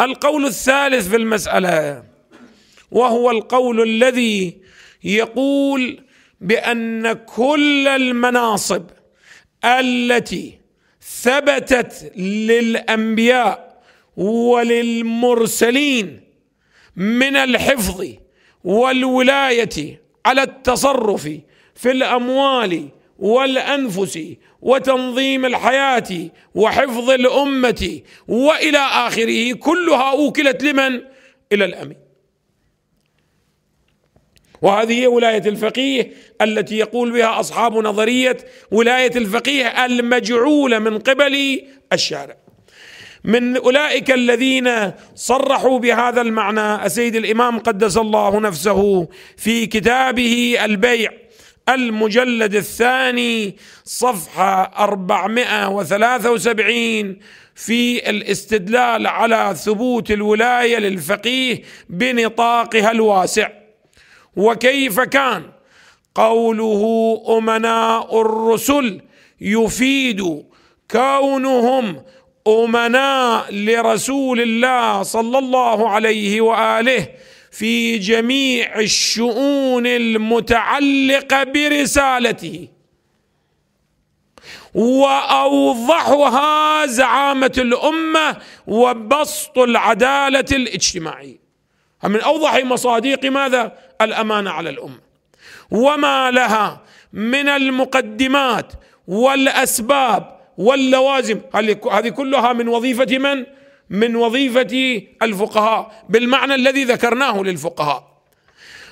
القول الثالث في المساله وهو القول الذي يقول بان كل المناصب التي ثبتت للانبياء وللمرسلين من الحفظ والولايه على التصرف في الاموال والانفس وتنظيم الحياه وحفظ الامه والى اخره كلها اوكلت لمن؟ الى الامين. وهذه هي ولايه الفقيه التي يقول بها اصحاب نظريه ولايه الفقيه المجعوله من قبل الشارع. من اولئك الذين صرحوا بهذا المعنى السيد الامام قدس الله نفسه في كتابه البيع المجلد الثاني صفحة 473 في الاستدلال على ثبوت الولاية للفقيه بنطاقها الواسع وكيف كان قوله أمناء الرسل يفيد كونهم أمناء لرسول الله صلى الله عليه وآله في جميع الشؤون المتعلقه برسالته واوضحها زعامه الامه وبسط العداله الاجتماعيه من اوضح مصادق ماذا الامانه على الامه وما لها من المقدمات والاسباب واللوازم هذه كلها من وظيفه من من وظيفة الفقهاء بالمعنى الذي ذكرناه للفقهاء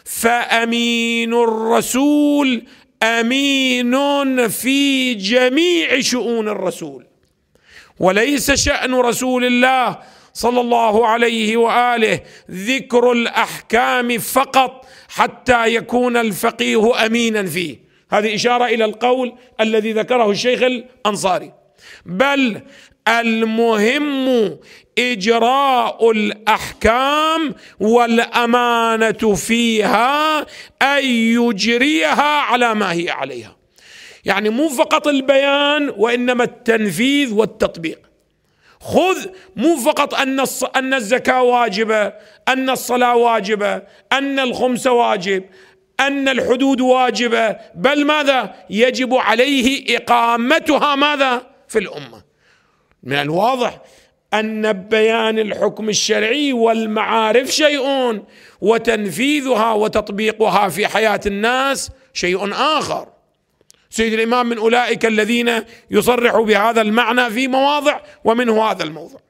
فأمين الرسول أمين في جميع شؤون الرسول وليس شأن رسول الله صلى الله عليه واله ذكر الاحكام فقط حتى يكون الفقيه امينا فيه هذه اشاره الى القول الذي ذكره الشيخ الانصاري بل المهم اجراء الاحكام والامانه فيها ان يجريها على ما هي عليها يعني مو فقط البيان وانما التنفيذ والتطبيق خذ مو فقط ان ان الزكاه واجبه ان الصلاه واجبه ان الخمس واجب ان الحدود واجبه بل ماذا يجب عليه اقامتها ماذا في الامه من الواضح ان بيان الحكم الشرعي والمعارف شيء وتنفيذها وتطبيقها في حياه الناس شيء اخر سيد الامام من اولئك الذين يصرح بهذا المعنى في مواضع ومنه هذا الموضوع